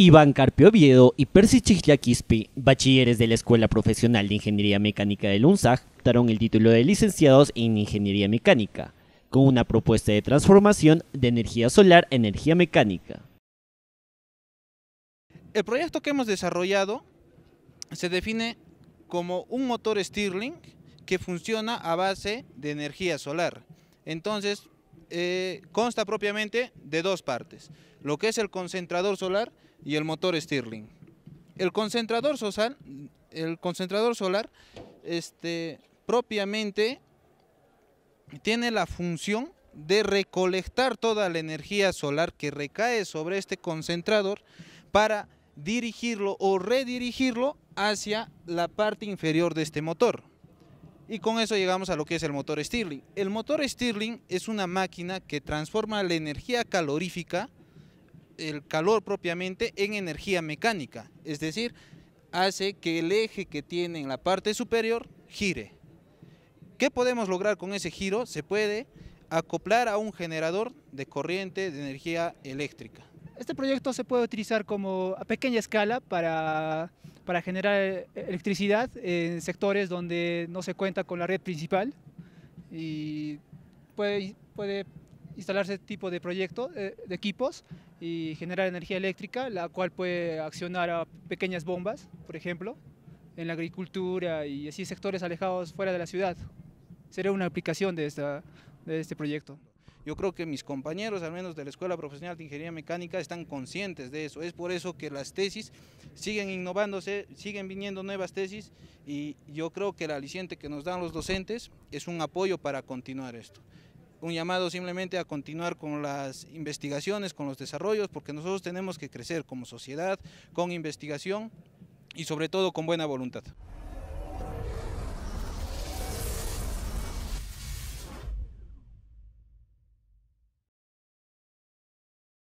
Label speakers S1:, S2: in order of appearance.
S1: Iván Carpio Oviedo y Percy Chichla bachilleres de la Escuela Profesional de Ingeniería Mecánica del UNSAG, daron el título de licenciados en Ingeniería Mecánica, con una propuesta de transformación de energía solar a energía mecánica.
S2: El proyecto que hemos desarrollado se define como un motor Stirling que funciona a base de energía solar. Entonces, eh, consta propiamente de dos partes, lo que es el concentrador solar y el motor Stirling. El concentrador, solar, el concentrador solar este, propiamente tiene la función de recolectar toda la energía solar que recae sobre este concentrador para dirigirlo o redirigirlo hacia la parte inferior de este motor. Y con eso llegamos a lo que es el motor Stirling. El motor Stirling es una máquina que transforma la energía calorífica, el calor propiamente, en energía mecánica. Es decir, hace que el eje que tiene en la parte superior gire. ¿Qué podemos lograr con ese giro? Se puede acoplar a un generador de corriente de energía eléctrica.
S3: Este proyecto se puede utilizar como a pequeña escala para para generar eh, electricidad en sectores donde no se cuenta con la red principal y puede, puede instalarse este tipo de proyectos, eh, de equipos y generar energía eléctrica, la cual puede accionar a pequeñas bombas, por ejemplo, en la agricultura y así sectores alejados fuera de la ciudad. Sería una aplicación de, esta, de este proyecto. Yo creo que mis compañeros, al menos de la Escuela Profesional de Ingeniería Mecánica,
S2: están conscientes de eso. Es por eso que las tesis siguen innovándose, siguen viniendo nuevas tesis y yo creo que el aliciente que nos dan los docentes es un apoyo para continuar esto. Un llamado simplemente a continuar con las investigaciones, con los desarrollos, porque nosotros tenemos que crecer como sociedad, con investigación y sobre todo con buena voluntad.